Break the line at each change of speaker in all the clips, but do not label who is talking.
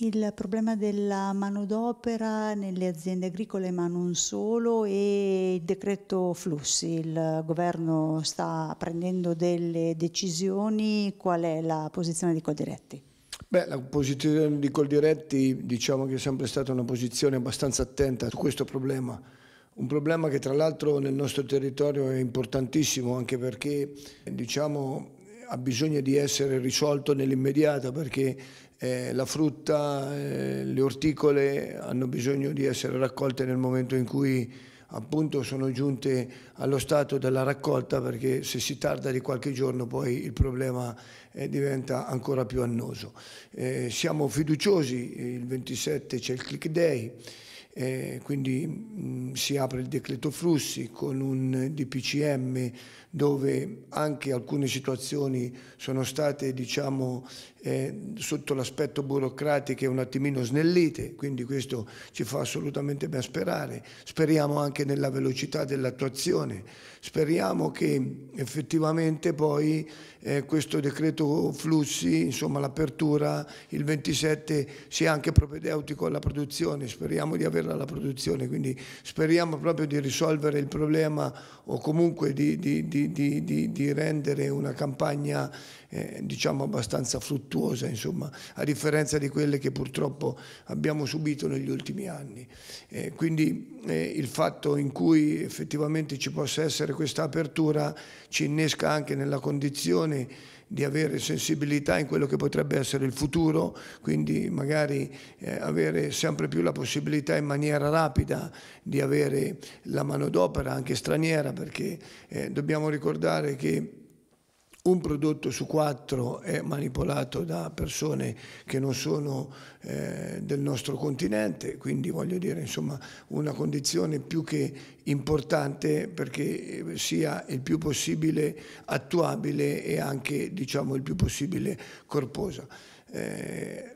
Il problema della manodopera nelle aziende agricole, ma non solo, e il decreto flussi. Il governo sta prendendo delle decisioni. Qual è la posizione di Coldiretti?
Beh, la posizione di Coldiretti diciamo che è sempre stata una posizione abbastanza attenta su questo problema. Un problema che tra l'altro nel nostro territorio è importantissimo anche perché diciamo, ha bisogno di essere risolto nell'immediato perché eh, la frutta, eh, le orticole hanno bisogno di essere raccolte nel momento in cui appunto sono giunte allo stato della raccolta perché se si tarda di qualche giorno poi il problema eh, diventa ancora più annoso. Eh, siamo fiduciosi, il 27 c'è il click day, eh, quindi mh, mm, si apre il decreto flussi con un DPCM dove anche alcune situazioni sono state diciamo, eh, sotto l'aspetto burocratico un attimino snellite, quindi questo ci fa assolutamente ben sperare. Speriamo anche nella velocità dell'attuazione, speriamo che effettivamente poi eh, questo decreto flussi, insomma l'apertura il 27 sia anche propedeutico alla produzione, speriamo di averla alla produzione, quindi speriamo proprio di risolvere il problema o comunque di, di, di di, di, di, rendere una campagna eh, diciamo abbastanza fruttuosa, insomma, a differenza di quelle che purtroppo abbiamo subito negli ultimi anni. Eh, quindi eh, il fatto in cui effettivamente ci possa essere questa apertura ci innesca anche nella condizione di avere sensibilità in quello che potrebbe essere il futuro, quindi magari eh, avere sempre più la possibilità in maniera rapida di avere la manodopera anche straniera, perché eh, dobbiamo ricordare che un prodotto su quattro è manipolato da persone che non sono eh, del nostro continente, quindi voglio dire insomma una condizione più che importante perché eh, sia il più possibile attuabile e anche diciamo il più possibile corposa. Eh,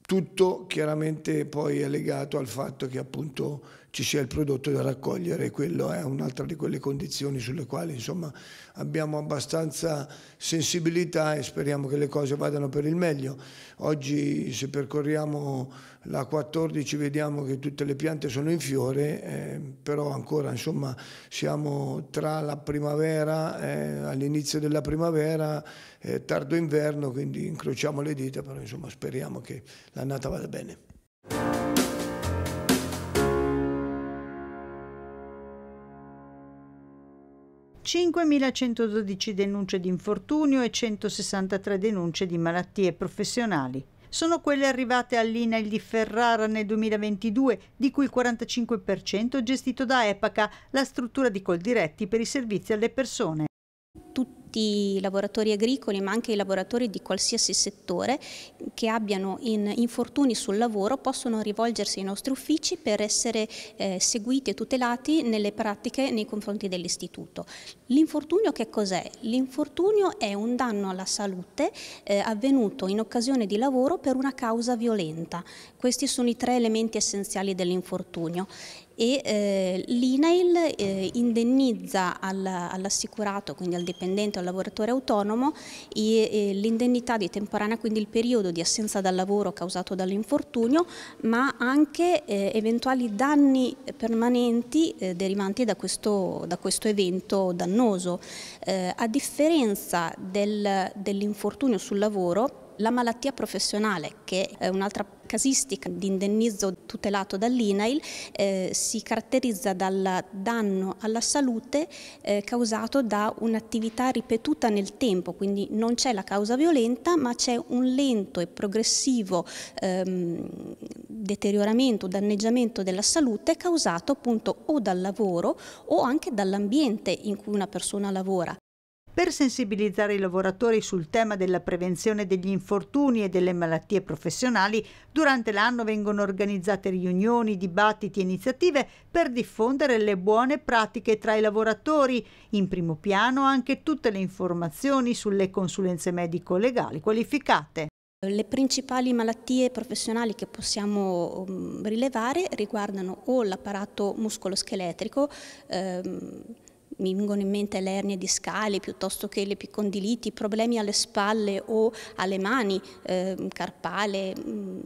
tutto chiaramente poi è legato al fatto che appunto ci sia il prodotto da raccogliere, quello è un'altra di quelle condizioni sulle quali insomma, abbiamo abbastanza sensibilità e speriamo che le cose vadano per il meglio. Oggi se percorriamo la 14 vediamo che tutte le piante sono in fiore, eh, però ancora insomma, siamo tra la primavera, eh, all'inizio della primavera, eh, tardo inverno, quindi incrociamo le dita, però insomma, speriamo che l'annata vada bene.
5.112 denunce di infortunio e 163 denunce di malattie professionali sono quelle arrivate all'INAIL di Ferrara nel 2022, di cui il 45% gestito da EPACA, la struttura di Coldiretti per i servizi alle persone. Tutto tutti
i lavoratori agricoli ma anche i lavoratori di qualsiasi settore che abbiano in infortuni sul lavoro possono rivolgersi ai nostri uffici per essere eh, seguiti e tutelati nelle pratiche nei confronti dell'istituto. L'infortunio che cos'è? L'infortunio è un danno alla salute eh, avvenuto in occasione di lavoro per una causa violenta. Questi sono i tre elementi essenziali dell'infortunio e eh, l'INAIL eh, indennizza all'assicurato, quindi al dipendente o al lavoratore autonomo, eh, l'indennità di temporanea, quindi il periodo di assenza dal lavoro causato dall'infortunio, ma anche eh, eventuali danni permanenti eh, derivanti da questo, da questo, evento dannoso. Eh, a differenza del, dell'infortunio sul lavoro, la malattia professionale, che è un'altra casistica di indennizzo tutelato dall'INAIL eh, si caratterizza dal danno alla salute eh, causato da un'attività ripetuta nel tempo, quindi non c'è la causa violenta ma c'è un lento e progressivo ehm, deterioramento, danneggiamento della salute causato appunto o
dal lavoro o anche dall'ambiente in cui una persona lavora. Per sensibilizzare i lavoratori sul tema della prevenzione degli infortuni e delle malattie professionali, durante l'anno vengono organizzate riunioni, dibattiti e iniziative per diffondere le buone pratiche tra i lavoratori, in primo piano anche tutte le informazioni sulle consulenze medico-legali qualificate. Le principali malattie
professionali che possiamo um, rilevare riguardano o l'apparato muscoloscheletrico, ehm, mi vengono in mente le ernie discali piuttosto che le l'epicondiliti, problemi alle spalle o alle mani, eh, carpale, mm,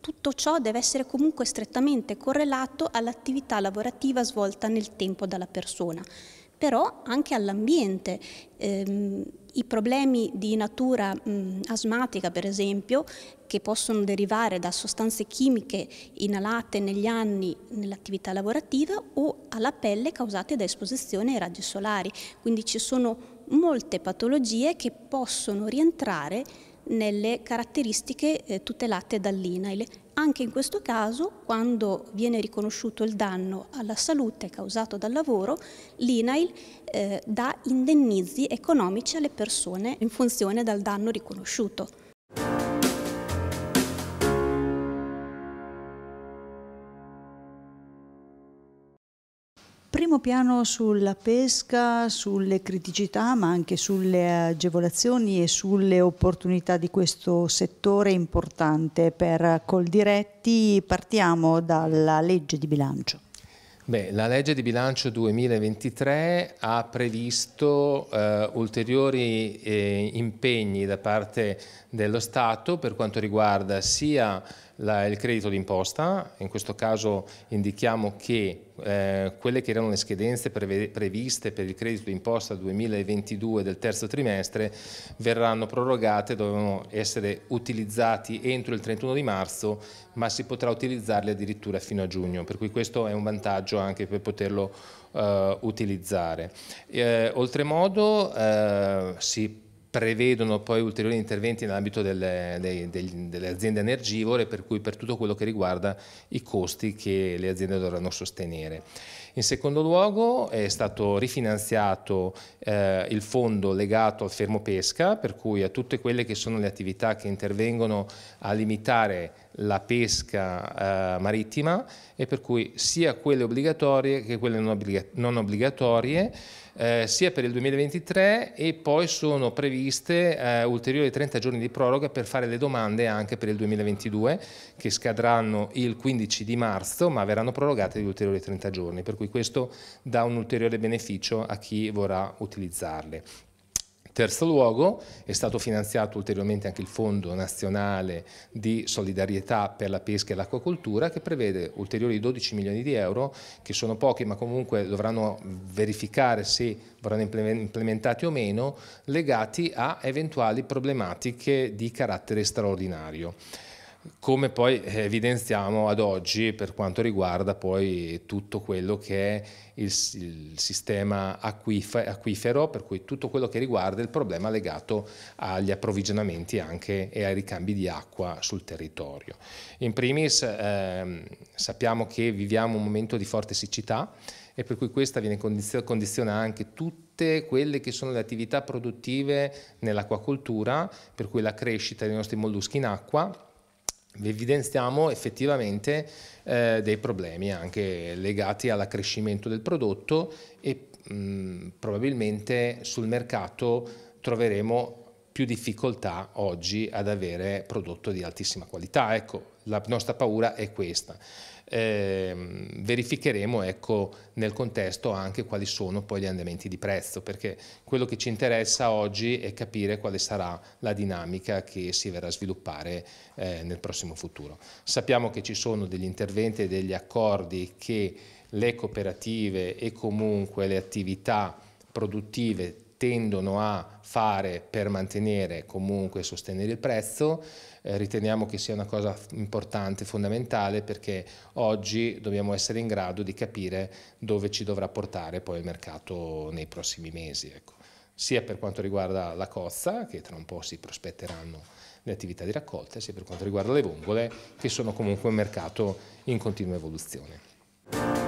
tutto ciò deve essere comunque strettamente correlato all'attività lavorativa svolta nel tempo dalla persona, però anche all'ambiente. Ehm, i problemi di natura mh, asmatica, per esempio, che possono derivare da sostanze chimiche inalate negli anni nell'attività lavorativa o alla pelle causate da esposizione ai raggi solari. Quindi ci sono molte patologie che possono rientrare nelle caratteristiche eh, tutelate dall'INAIL. Anche in questo caso, quando viene riconosciuto il danno alla salute causato dal lavoro, l'INAIL eh, dà indennizi economici alle persone in funzione del danno riconosciuto.
primo piano sulla pesca, sulle criticità, ma anche sulle agevolazioni e sulle opportunità di questo settore importante per Coldiretti. Partiamo dalla legge di bilancio.
Beh, la legge di bilancio 2023 ha previsto eh, ulteriori eh, impegni da parte dello Stato per quanto riguarda sia la, il credito d'imposta, in questo caso indichiamo che eh, quelle che erano le scadenze preve, previste per il credito d'imposta 2022 del terzo trimestre verranno prorogate, dovevano essere utilizzati entro il 31 di marzo, ma si potrà utilizzarle addirittura fino a giugno, per cui questo è un vantaggio anche per poterlo eh, utilizzare. Eh, oltremodo eh, si può prevedono poi ulteriori interventi nell'ambito delle, delle, delle, aziende energivore, per cui per tutto quello che riguarda i costi che le aziende dovranno sostenere. In secondo luogo è stato rifinanziato eh, il fondo legato al fermo pesca, per cui a tutte quelle che sono le attività che intervengono a limitare la pesca eh, marittima e per cui sia quelle obbligatorie che quelle non, obbliga non obbligatorie eh, sia per il 2023 e poi sono previste eh, ulteriori 30 giorni di proroga per fare le domande anche per il 2022 che scadranno il 15 di marzo ma verranno prorogate di ulteriori 30 giorni, per cui questo dà un ulteriore beneficio a chi vorrà utilizzarle. Terzo luogo è stato finanziato ulteriormente anche il Fondo Nazionale di Solidarietà per la Pesca e l'Acquacoltura che prevede ulteriori 12 milioni di euro che sono pochi ma comunque dovranno verificare se verranno implementati o meno legati a eventuali problematiche di carattere straordinario come poi eh, evidenziamo ad oggi per quanto riguarda poi tutto quello che è il, il sistema acquifero, per cui tutto quello che riguarda il problema legato agli approvvigionamenti anche e ai ricambi di acqua sul territorio. In primis ehm, sappiamo che viviamo un momento di forte siccità e per cui questa viene condiziona anche tutto quelle che sono le attività produttive nell'acquacoltura, per cui la crescita dei nostri molluschi in acqua, evidenziamo effettivamente eh, dei problemi anche legati all'accrescimento del prodotto e mh, mm, probabilmente sul mercato troveremo più difficoltà oggi ad avere prodotto di altissima qualità. Ecco, la nostra paura è questa eh, verificheremo ecco, nel contesto anche quali sono poi gli andamenti di prezzo, perché quello che ci interessa oggi è capire quale sarà la dinamica che si verrà a sviluppare eh, nel prossimo futuro. Sappiamo che ci sono degli interventi e degli accordi che le cooperative e comunque le attività produttive tendono a fare per mantenere comunque e sostenere il prezzo, eh, riteniamo che sia una cosa importante, fondamentale, perché oggi dobbiamo essere in grado di capire dove ci dovrà portare poi il mercato nei prossimi mesi. Ecco. Sia per quanto riguarda la cozza, che tra un po' si prospetteranno le attività di raccolta, sia per quanto riguarda le vongole, che sono comunque un mercato in continua evoluzione.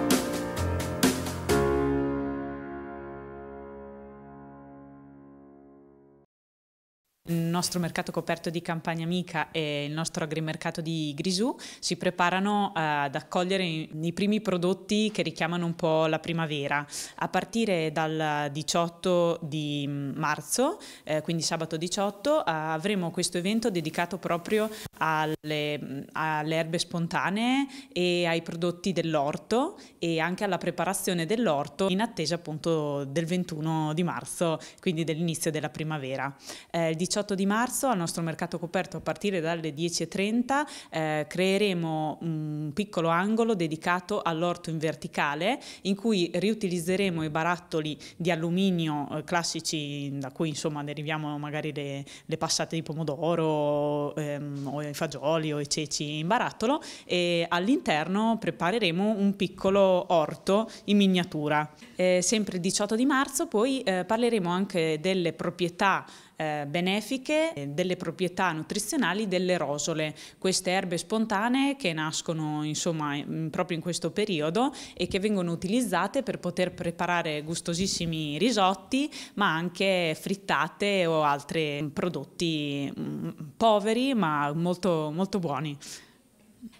Mm. nostro mercato coperto di Campagna Amica e il nostro agrimercato di Grisù si preparano eh, ad accogliere i primi prodotti che richiamano un po' la primavera. A partire dal 18 di marzo, eh, quindi sabato 18, eh, avremo questo evento dedicato proprio alle, alle erbe spontanee e ai prodotti dell'orto e anche alla preparazione dell'orto in attesa appunto del 21 di marzo, quindi dell'inizio della primavera. Eh, il 18 di marzo al nostro mercato coperto a partire dalle 10.30 eh, creeremo un piccolo angolo dedicato all'orto in verticale in cui riutilizzeremo i barattoli di alluminio eh, classici da cui insomma deriviamo magari le, le passate di pomodoro ehm, o i fagioli o i ceci in barattolo e all'interno prepareremo un piccolo orto in miniatura. Eh, sempre il 18 di marzo poi eh, parleremo anche delle proprietà eh, benefiche eh, delle proprietà nutrizionali delle rosole, queste erbe spontanee che nascono insomma proprio in questo periodo e che vengono utilizzate per poter preparare gustosissimi risotti ma anche frittate o altri mm, prodotti mh, mm, poveri ma molto, molto buoni.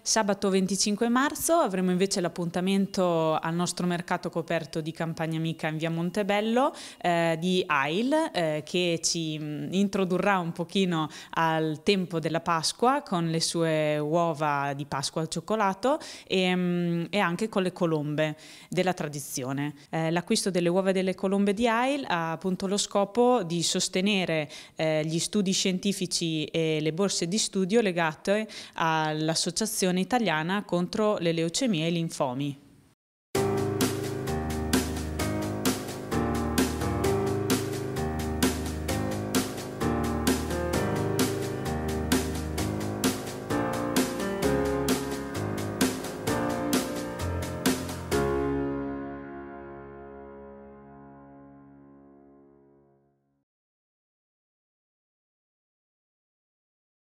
Sabato 25 marzo avremo invece l'appuntamento al nostro mercato coperto di Campagna Amica in via Montebello eh, di AIL eh, che ci mm, introdurrà un pochino al tempo della Pasqua con le sue uova di Pasqua al cioccolato e, mm, e anche con le colombe della tradizione. Eh, l'acquisto delle uova e delle colombe di AIL ha appunto lo scopo di sostenere eh, gli studi scientifici e le borse di studio legate all'associazione italiana contro le leucemie e i linfomi.